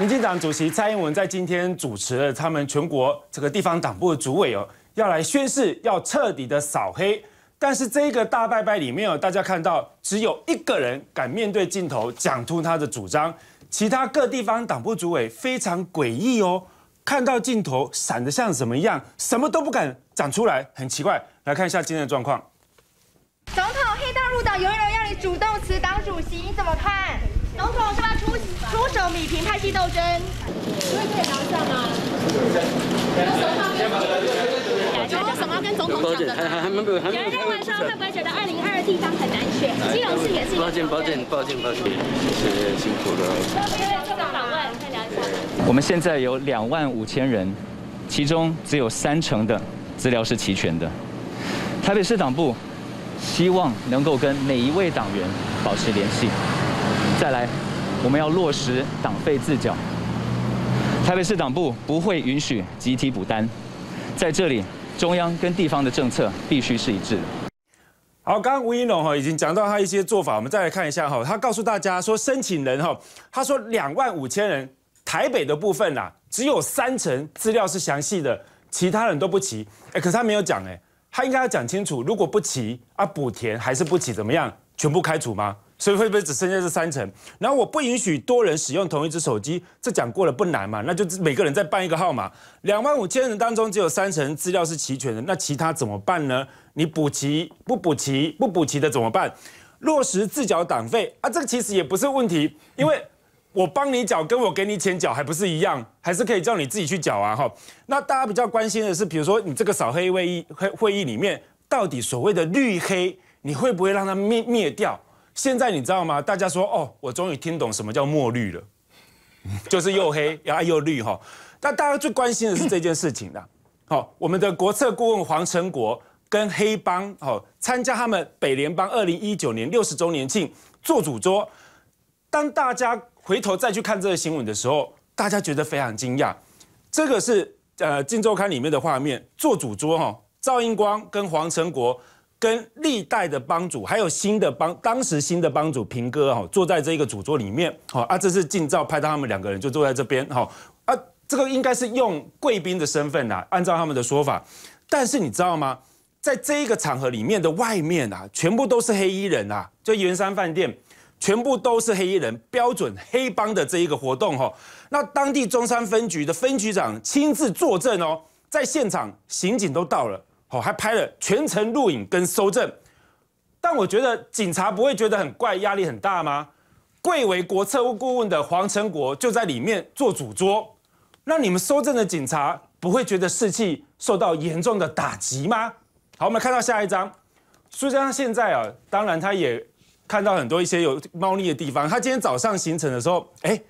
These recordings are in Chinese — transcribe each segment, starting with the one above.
民进党主席蔡英文在今天主持了他们全国这个地方党部的主委哦，要来宣誓，要彻底的扫黑。但是这个大拜拜里面哦，大家看到只有一个人敢面对镜头讲出他的主张，其他各地方党部主委非常诡异哦，看到镜头闪得像什么一样，什么都不敢讲出来，很奇怪。来看一下今天的状况。总统黑道入党，有人要你主动辞党主席，你怎么看？总统是要出出手米平派系斗争，可以聊一下吗？有什么要跟总统？讲的？有还有，今天晚上会不会觉得二零二二地方很难选？基隆市也是。抱歉抱歉抱歉抱歉，谢谢辛苦了。我们现在有两万五千人，其中只有三成的资料是齐全的。台北市党部希望能够跟每一位党员保持联系。再来，我们要落实党费自缴。台北市党部不会允许集体补单，在这里，中央跟地方的政策必须是一致的。好，刚刚吴怡龙哈已经讲到他一些做法，我们再来看一下哈。他告诉大家说，申请人哈，他说两万五千人，台北的部分啦，只有三成资料是详细的，其他人都不齐。哎，可是他没有讲哎，他应该要讲清楚，如果不齐啊，补填还是不齐，怎么样，全部开除吗？所以会不会只剩下这三层？然后我不允许多人使用同一只手机，这讲过了不难嘛？那就每个人再办一个号码。两万五千人当中只有三层资料是齐全的，那其他怎么办呢？你补齐不补齐不补齐的怎么办？落实自缴党费啊，这个其实也不是问题，因为我帮你缴，跟我给你钱缴还不是一样，还是可以叫你自己去缴啊哈。那大家比较关心的是，比如说你这个扫黑会议会会议里面，到底所谓的绿黑，你会不会让它灭灭掉？现在你知道吗？大家说哦，我终于听懂什么叫墨绿了，就是又黑又又绿哈。但大家最关心的是这件事情的。好，我们的国策顾问黄成国跟黑帮哦，参加他们北联邦二零一九年六十周年庆做主桌。当大家回头再去看这个新闻的时候，大家觉得非常惊讶。这个是呃《金周刊》里面的画面，做主桌哈，赵英光跟黄成国。跟历代的帮主，还有新的帮，当时新的帮主平哥哈，坐在这个主桌里面，好啊，这是近照拍到他们两个人就坐在这边，好啊，这个应该是用贵宾的身份呐，按照他们的说法，但是你知道吗？在这一个场合里面的外面啊，全部都是黑衣人啊，就圆山饭店全部都是黑衣人，标准黑帮的这一个活动哈，那当地中山分局的分局长亲自作镇哦，在现场刑警都到了。哦，还拍了全程录影跟收证，但我觉得警察不会觉得很怪、压力很大吗？贵为国策顾问的黄成国就在里面做主桌，那你们收证的警察不会觉得士气受到严重的打击吗？好，我们看到下一张，苏贞昌现在啊，当然他也看到很多一些有猫腻的地方。他今天早上行程的时候，哎。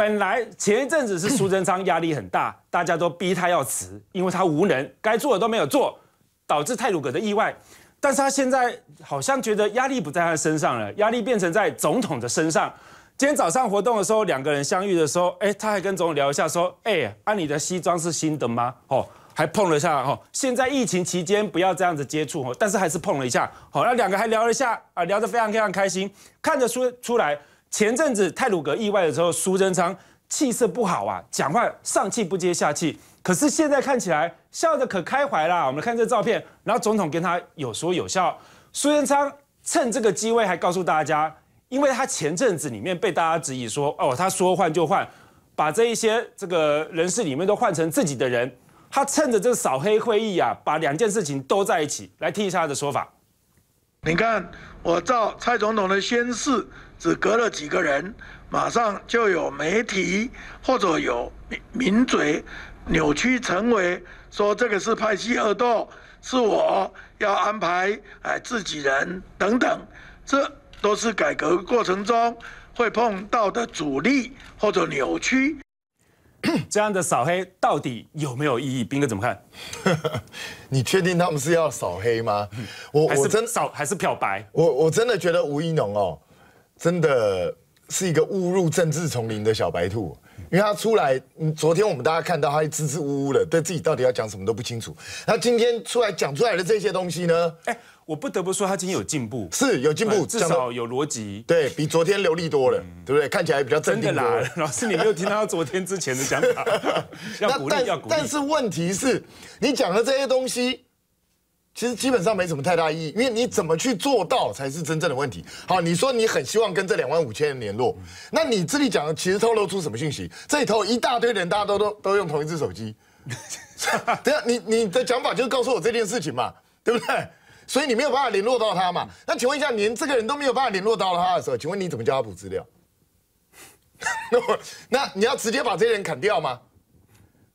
本来前一阵子是苏贞昌压力很大，大家都逼他要辞，因为他无能，该做的都没有做，导致泰鲁格的意外。但是他现在好像觉得压力不在他身上了，压力变成在总统的身上。今天早上活动的时候，两个人相遇的时候，哎，他还跟总统聊一下，说，哎，啊、你的西装是新的吗？哦，还碰了一下哦。现在疫情期间不要这样子接触哦，但是还是碰了一下哦。那两个还聊了一下啊，聊得非常非常开心，看着出出来。前阵子泰鲁格意外的时候，苏贞昌气色不好啊，讲话上气不接下气。可是现在看起来笑得可开怀啦。我们看这照片，然后总统跟他有说有笑。苏贞昌趁这个机会还告诉大家，因为他前阵子里面被大家质疑说，哦，他说换就换，把这一些这个人事里面都换成自己的人。他趁着这个扫黑会议啊，把两件事情都在一起来听一下他的说法。你看，我照蔡总统的宣誓，只隔了几个人，马上就有媒体或者有名嘴扭曲成为说这个是派系合斗，是我要安排哎自己人等等，这都是改革过程中会碰到的阻力或者扭曲。这样的扫黑到底有没有意义？斌哥怎么看？你确定他们是要扫黑吗？我我是真扫还是漂白？我我真的觉得吴一农哦。真的是一个误入政治丛林的小白兔，因为他出来，昨天我们大家看到他支支吾吾的，对自己到底要讲什么都不清楚。他今天出来讲出来的这些东西呢？哎，我不得不说他今天有进步，是有进步，至少有逻辑，对，比昨天流利多了，对不对？看起来比较真。的啦，老师，你没有听到他昨天之前的讲法，要鼓励，要鼓励。但是问题是，你讲的这些东西。其实基本上没什么太大意义，因为你怎么去做到才是真正的问题。好，你说你很希望跟这两万五千人联络，那你这里讲的其实透露出什么信息？这里头一大堆人，大家都都都用同一只手机。对啊，你你的讲法就是告诉我这件事情嘛，对不对？所以你没有办法联络到他嘛。那请问一下，连这个人都没有办法联络到他的时候，请问你怎么叫他补资料？那我那你要直接把这些人砍掉吗？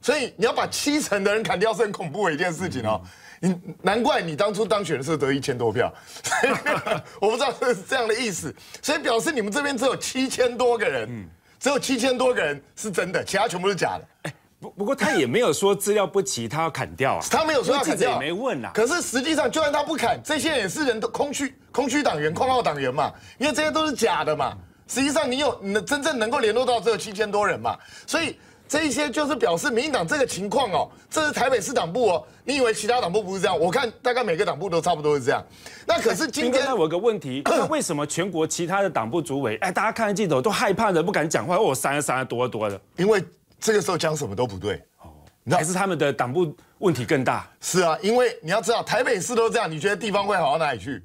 所以你要把七成的人砍掉是很恐怖的一件事情哦。你难怪你当初当选的时候得一千多票，我不知道是这样的意思，所以表示你们这边只有七千多个人，只有七千多个人是真的，其他全部是假的。不不过他也没有说资料不齐，他要砍掉啊。他没有说，要砍掉，也没问啊。可是实际上，就算他不砍，这些也是人都空虚、空虚党员、空号党员嘛，因为这些都是假的嘛。实际上，你有能真正能够联络到只有七千多人嘛，所以。这些就是表示民进党这个情况哦，这是台北市党部哦。你以为其他党部不是这样？我看大概每个党部都差不多是这样。那可是今天我有个问题，为什么全国其他的党部主委，哎，大家看镜头都害怕的不敢讲话，哦，闪啊闪的，躲啊躲的。因为这个时候讲什么都不对哦，还是他们的党部问题更大？是啊，因为你要知道台北市都这样，你觉得地方会好到哪里去？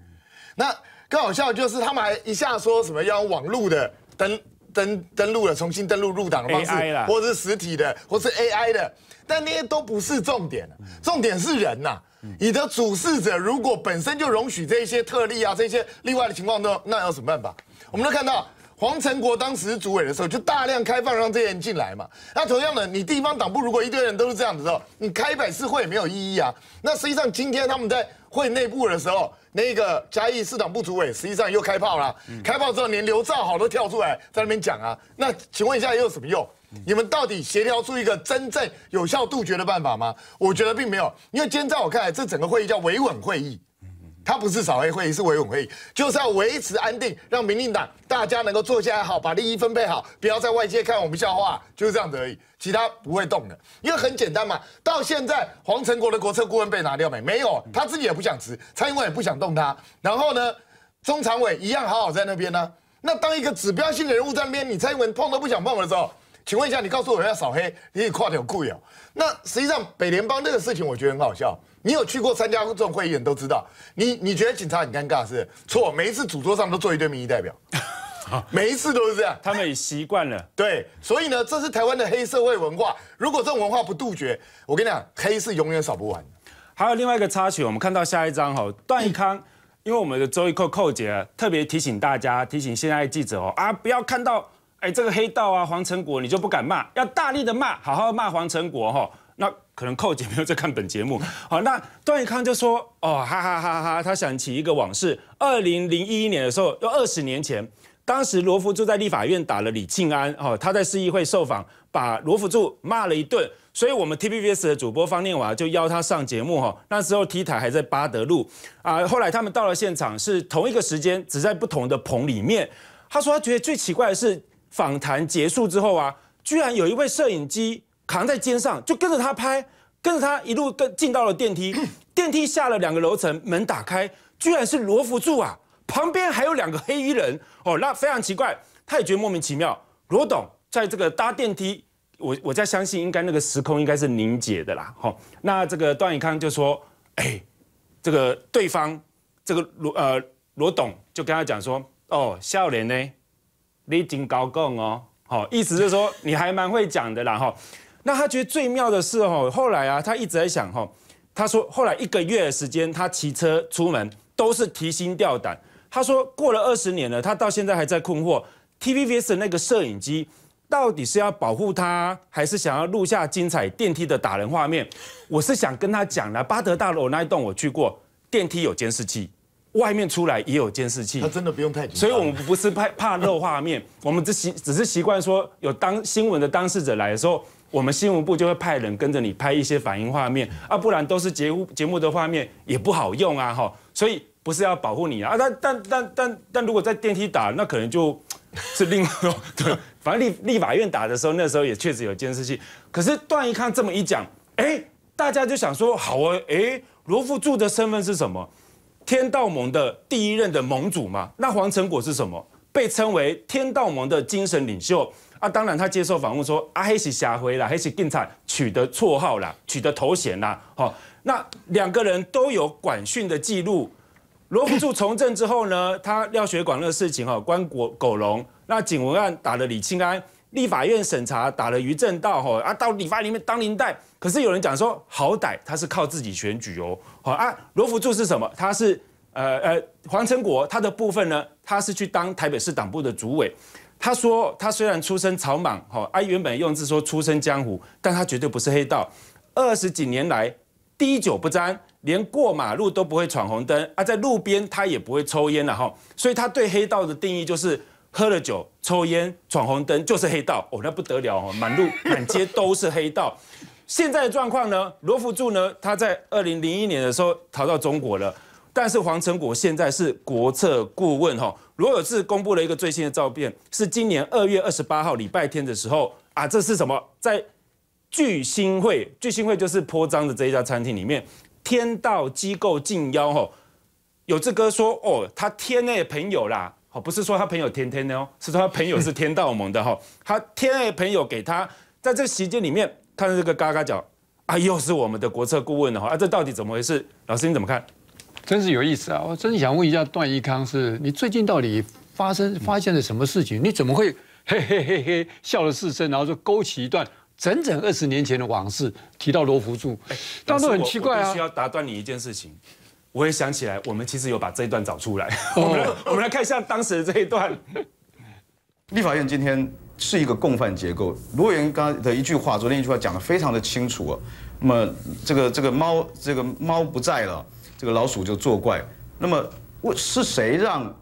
那更好笑就是他们还一下说什么要用网络的登登登录了，重新登录入党的方式，或者是实体的，或是 AI 的，但那些都不是重点，重点是人呐。你的主事者如果本身就容许这些特例啊，这些例外的情况那那有什么办法？我们都看到。黄成国当时主委的时候，就大量开放让这些人进来嘛。那同样的，你地方党部如果一堆人都是这样子的时候，你开一百次会也没有意义啊。那实际上今天他们在会内部的时候，那个嘉义市党部主委实际上又开炮了。开炮之后，连刘兆豪都跳出来在那边讲啊。那请问一下，又有什么用？你们到底协调出一个真正有效杜绝的办法吗？我觉得并没有，因为今天在我看来，这整个会议叫维稳会议。他不是扫黑会议，是维稳会议，就是要维持安定，让民进党大家能够坐下来好，把利益分配好，不要在外界看我们笑话，就是这样子而已，其他不会动的，因为很简单嘛。到现在黄成国的国策顾问被拿掉没？没有，他自己也不想吃，蔡英文也不想动他。然后呢，中常委一样好好在那边呢。那当一个指标性的人物在那边，你蔡英文碰都不想碰的时候。请问一下，你告诉我要扫黑，你跨条裤腰。那实际上北联邦那个事情，我觉得很好笑。你有去过参加这种会议，人都知道。你你觉得警察很尴尬是？错，每一次主桌上都坐一堆民意代表，每一次都是这样，他们习惯了。对，所以呢，这是台湾的黑社会文化。如果这种文化不杜绝，我跟你讲，黑是永远扫不完还有另外一个插曲，我们看到下一张哈，段义康，因为我们的周一扣扣姐特别提醒大家，提醒现在的记者哦啊，不要看到。哎，这个黑道啊，黄成国，你就不敢骂，要大力的骂，好好骂黄成国哈。那可能寇姐没有在看本节目，好，那段宜康就说，哦，哈哈哈哈，他想起一个往事，二零零一年的时候，要二十年前，当时罗福柱在立法院打了李庆安，哦，他在市议会受访，把罗福柱骂了一顿，所以我们 TPBS 的主播方念娃就邀他上节目，哈，那时候 T 台还在八德路，啊，后来他们到了现场，是同一个时间，只在不同的棚里面，他说他觉得最奇怪的是。访谈结束之后啊，居然有一位摄影机扛在肩上，就跟着他拍，跟着他一路跟进到了电梯。电梯下了两个楼层，门打开，居然是罗福柱啊！旁边还有两个黑衣人哦，那非常奇怪，他也觉得莫名其妙。罗董在这个搭电梯，我我在相信应该那个时空应该是凝结的啦。好，那这个段永康就说：“哎，这个对方这个罗呃罗董就跟他讲说：‘哦，笑脸呢？’”你真高亢哦，好，意思是说你还蛮会讲的。然哈。那他觉得最妙的是哦，后来啊，他一直在想哦，他说后来一个月的时间，他骑车出门都是提心吊胆。他说过了二十年了，他到现在还在困惑，TVBS 那个摄影机到底是要保护他，还是想要录下精彩电梯的打人画面？我是想跟他讲了，巴德大楼那一栋我去过，电梯有监视器。外面出来也有监视器，他真的不用太紧张，所以我们不是怕怕漏画面，我们只习只是习惯说有当新闻的当事者来的时候，我们新闻部就会派人跟着你拍一些反应画面啊，不然都是节目节目的画面也不好用啊哈，所以不是要保护你啊，但但但但但如果在电梯打，那可能就 是另外对，反正立立法院打的时候，那时候也确实有监视器，可是段一康这么一讲，哎，大家就想说好啊，哎，罗富柱的身份是什么？天道盟的第一任的盟主嘛，那黄成果是什么？被称为天道盟的精神领袖啊。当然，他接受访问说：“啊，黑是下回啦，黑是定产取得绰号啦，取得头衔啦。”好，那两个人都有管训的记录。罗福柱从政之后呢，他廖学那乐事情哈关国狗笼，那景文案打了李庆安。立法院审查打了余正道吼啊，到立法里面当林代，可是有人讲说，好歹他是靠自己选举哦，好啊，罗福柱是什么？他是呃呃黄成国他的部分呢，他是去当台北市党部的主委，他说他虽然出身草莽，吼啊原本用字说出身江湖，但他绝对不是黑道，二十几年来滴酒不沾，连过马路都不会闯红灯啊，在路边他也不会抽烟了哈，所以他对黑道的定义就是。喝了酒、抽烟、闯红灯就是黑道哦，那不得了哦，满路满街都是黑道。现在的状况呢？罗福柱呢？他在二零零一年的时候逃到中国了，但是黄成国现在是国策顾问哈。罗有志公布了一个最新的照片，是今年二月二十八号礼拜天的时候啊，这是什么？在聚星会，聚星会就是坡张的这一家餐厅里面，天道机构敬邀哈，有志哥说哦，他天内朋友啦。好，不是说他朋友天天的哦，是说他朋友是天道盟的哈。他天爱朋友给他，在这时间里面，看到这个嘎嘎脚，啊，又是我们的国策顾问的哈。啊，这到底怎么回事？老师你怎么看？真是有意思啊！我真想问一下段义康，是你最近到底发生发现了什么事情？你怎么会嘿嘿嘿嘿笑了四声，然后就勾起一段整整二十年前的往事，提到罗福柱，当时很奇怪啊。需必须要打断你一件事情。我也想起来，我们其实有把这一段找出来。我们来看一下当时的这一段。立法院今天是一个共犯结构。罗援刚的一句话，昨天一句话讲得非常的清楚啊。那么这个这个猫，这个猫不在了，这个老鼠就作怪。那么我是谁让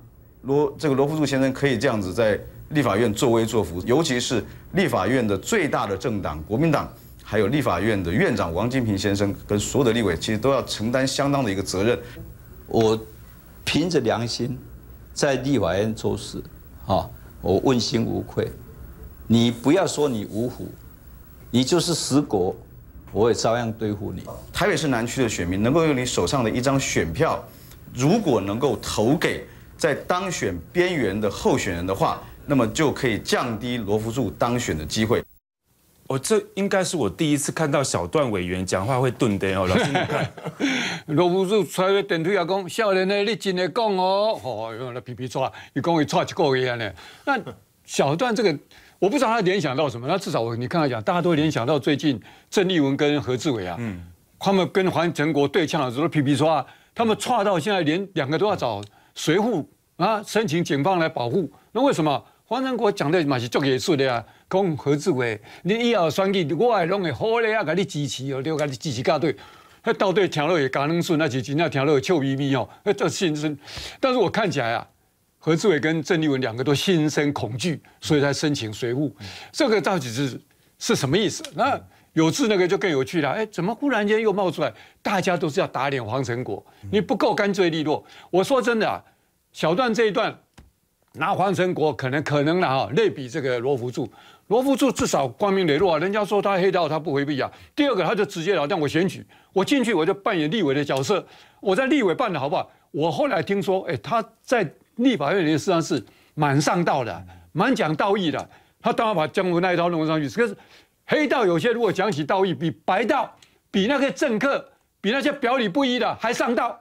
罗这个罗福助先生可以这样子在立法院作威作福？尤其是立法院的最大的政党国民党。还有立法院的院长王金平先生跟所有的立委，其实都要承担相当的一个责任。我凭着良心在立法院做事，啊，我问心无愧。你不要说你五虎，你就是十国，我也照样对付你。台北市南区的选民能够用你手上的一张选票，如果能够投给在当选边缘的候选人的话，那么就可以降低罗福柱当选的机会。我这应该是我第一次看到小段委员讲话会顿的哦，老师你看，罗福助出来电梯啊，讲少年的你真的讲哦，哦，用了皮皮叉，你跟我叉起够一样呢。那小段这个，我不知道他联想到什么，那至少我你看他讲，大家都联想到最近郑丽文跟何志伟啊，嗯，他们跟黄成国对呛的时候皮皮叉，他们叉到现在连两个都要找随护啊，申请警方来保护，那为什么黄成国讲的满是做野事的呀？讲何志伟，你以后选举，我也拢会好嘞，啊，给你支持哦，了给你支持带队，那到队听落也讲两顺，那就就那听落笑眯眯哦，那这心生。但是我看起来啊，何志伟跟郑立文两个都心生恐惧，所以才申请水务。这个到底是是什么意思？那有字那个就更有趣了。哎，怎么忽然间又冒出来？大家都是要打脸黄成国，你不够干脆利落。我说真的啊，小段这一段拿黄成国可能可能了哈，类比这个罗福柱，罗富柱至少光明磊落啊，人家说他黑道，他不回避啊。第二个，他就直接了当，我选举，我进去，我就扮演立委的角色。我在立委办的好不好？我后来听说，哎，他在立法院里面实际上是蛮上道的，蛮讲道义的。他当然把江湖那一套弄上去。可是，黑道有些如果讲起道义，比白道，比那个政客，比那些表里不一的还上道。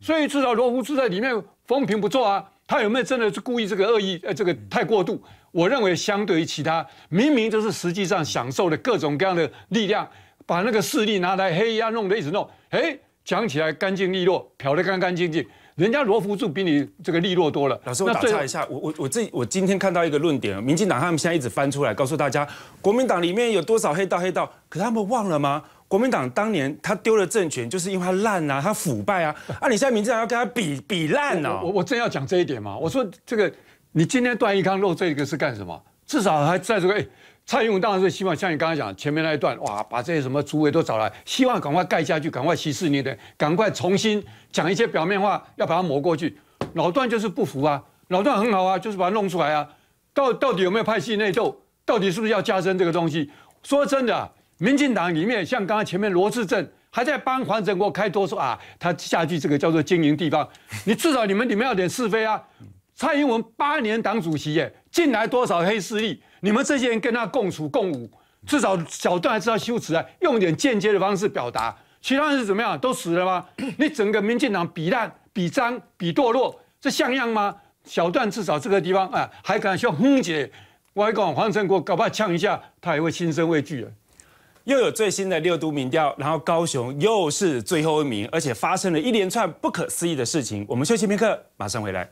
所以至少罗富柱在里面风评不错啊。他有没有真的是故意这个恶意？呃，这个太过度？我认为相对于其他，明明就是实际上享受的各种各样的力量，把那个势力拿来黑呀弄的一直弄，哎，讲起来干净利落，漂得干干净净，人家罗福柱比你这个利落多了。老师，我打岔一下，我我我自己我今天看到一个论点，民进党他们现在一直翻出来告诉大家，国民党里面有多少黑道黑道，可他们忘了吗？国民党当年他丢了政权，就是因为他烂啊，他腐败啊。啊，你现在民进党要跟他比比烂呢，我我正要讲这一点嘛，我说这个。你今天段义康露这一个是干什么？至少还在这个。蔡英文当然是希望像你刚才讲前面那一段，哇，把这些什么主委都找来，希望赶快盖下去，赶快息事宁人，赶快重新讲一些表面话，要把它抹过去。老段就是不服啊，老段很好啊，就是把它弄出来啊。到到底有没有派系内斗？到底是不是要加深这个东西？说真的，民进党里面像刚才前面罗志镇还在帮黄镇国开脱，说啊，他下去这个叫做经营地方。你至少你们你面要点是非啊。蔡英文八年党主席耶，进来多少黑势力？你们这些人跟他共处共舞，至少小段还知道羞耻啊，用点间接的方式表达。其他人是怎么样？都死了吗？你整个民进党比烂、比脏、比堕落，这像样吗？小段至少这个地方啊，还敢说哼姐，我还讲黄成国搞不好呛一下，他也会心生畏惧。又有最新的六都民调，然后高雄又是最后一名，而且发生了一连串不可思议的事情。我们休息片刻，马上回来。